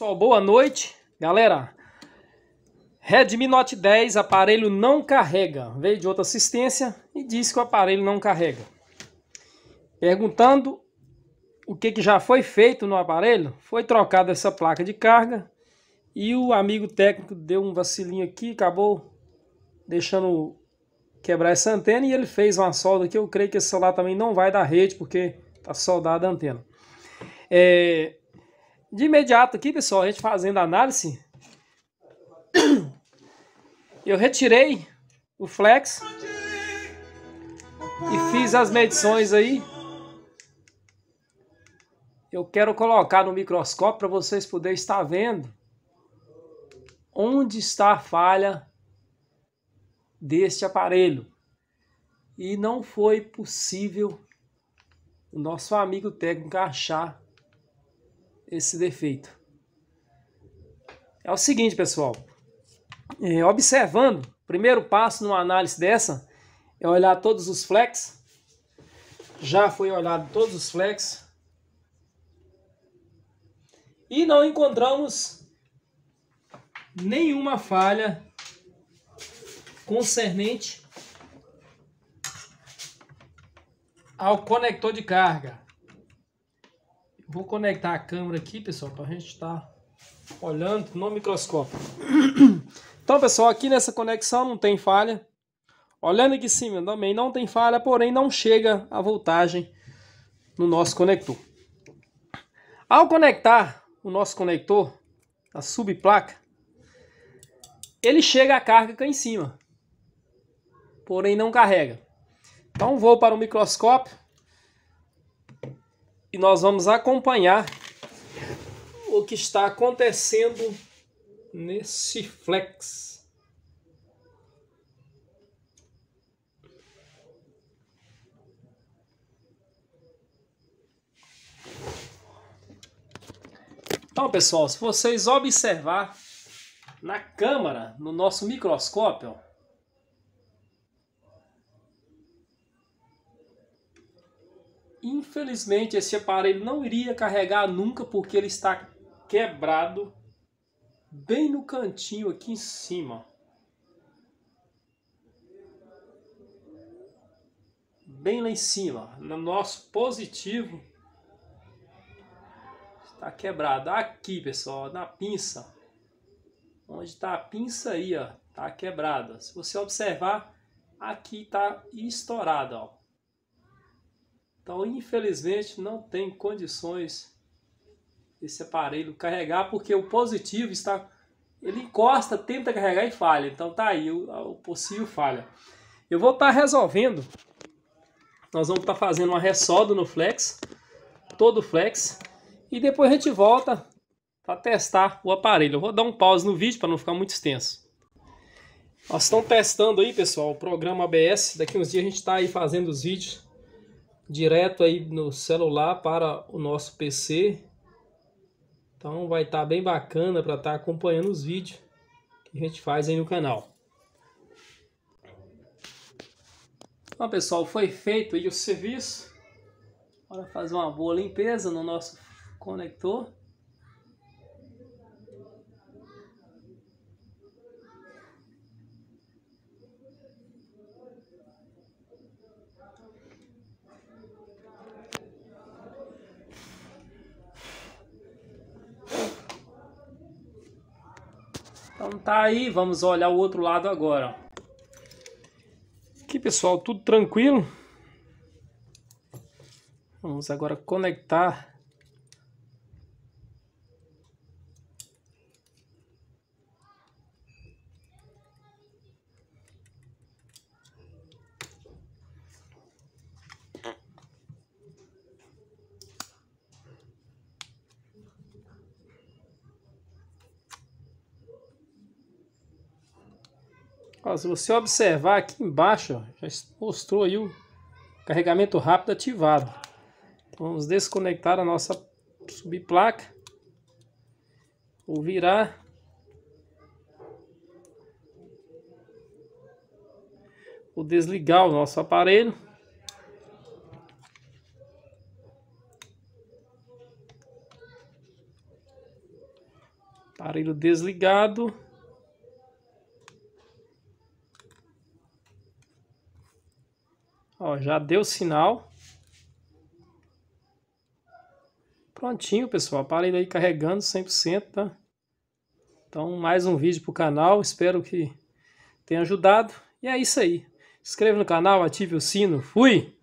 Pessoal, boa noite. Galera, Redmi Note 10, aparelho não carrega. Veio de outra assistência e disse que o aparelho não carrega. Perguntando o que, que já foi feito no aparelho, foi trocada essa placa de carga e o amigo técnico deu um vacilinho aqui, acabou deixando quebrar essa antena e ele fez uma solda aqui. eu creio que esse celular também não vai dar rede porque está soldada a antena. É, de imediato aqui, pessoal, a gente fazendo a análise, eu retirei o flex e fiz as medições aí. Eu quero colocar no microscópio para vocês poderem estar vendo onde está a falha deste aparelho. E não foi possível o nosso amigo técnico achar esse defeito. É o seguinte, pessoal. É, observando, primeiro passo numa análise dessa é olhar todos os flex. Já foi olhado todos os flex. E não encontramos nenhuma falha concernente ao conector de carga. Vou conectar a câmera aqui, pessoal, para a gente estar tá olhando no microscópio. Então, pessoal, aqui nessa conexão não tem falha. Olhando aqui em cima também não tem falha, porém não chega a voltagem no nosso conector. Ao conectar o nosso conector, a subplaca, ele chega a carga cá em cima, porém não carrega. Então vou para o microscópio e nós vamos acompanhar o que está acontecendo nesse flex. Então, pessoal, se vocês observar na câmera no nosso microscópio, ó, Infelizmente, esse aparelho não iria carregar nunca porque ele está quebrado bem no cantinho aqui em cima. Bem lá em cima, no nosso positivo. Está quebrado. Aqui, pessoal, na pinça. Onde está a pinça aí, ó. Está quebrada. Se você observar, aqui está estourada, ó. Então, infelizmente, não tem condições esse aparelho carregar, porque o positivo está. Ele encosta, tenta carregar e falha. Então tá aí o, o possível falha. Eu vou estar tá resolvendo. Nós vamos estar tá fazendo uma ressolda no flex, todo flex. E depois a gente volta para testar o aparelho. Eu vou dar um pause no vídeo para não ficar muito extenso. Nós estamos testando aí, pessoal, o programa ABS. Daqui uns dias a gente está aí fazendo os vídeos direto aí no celular para o nosso PC. Então vai estar tá bem bacana para estar tá acompanhando os vídeos que a gente faz aí no canal. Então pessoal, foi feito aí o serviço. Bora fazer uma boa limpeza no nosso conector. Então tá aí, vamos olhar o outro lado agora. Aqui pessoal, tudo tranquilo. Vamos agora conectar Ó, se você observar aqui embaixo, ó, já mostrou aí o carregamento rápido ativado. Então, vamos desconectar a nossa subplaca. Vou virar. Vou desligar o nosso aparelho. Aparelho desligado. Ó, já deu sinal. Prontinho, pessoal. Aparelho aí carregando 100%, tá? Então, mais um vídeo para o canal. Espero que tenha ajudado. E é isso aí. Inscreva no canal, ative o sino. Fui!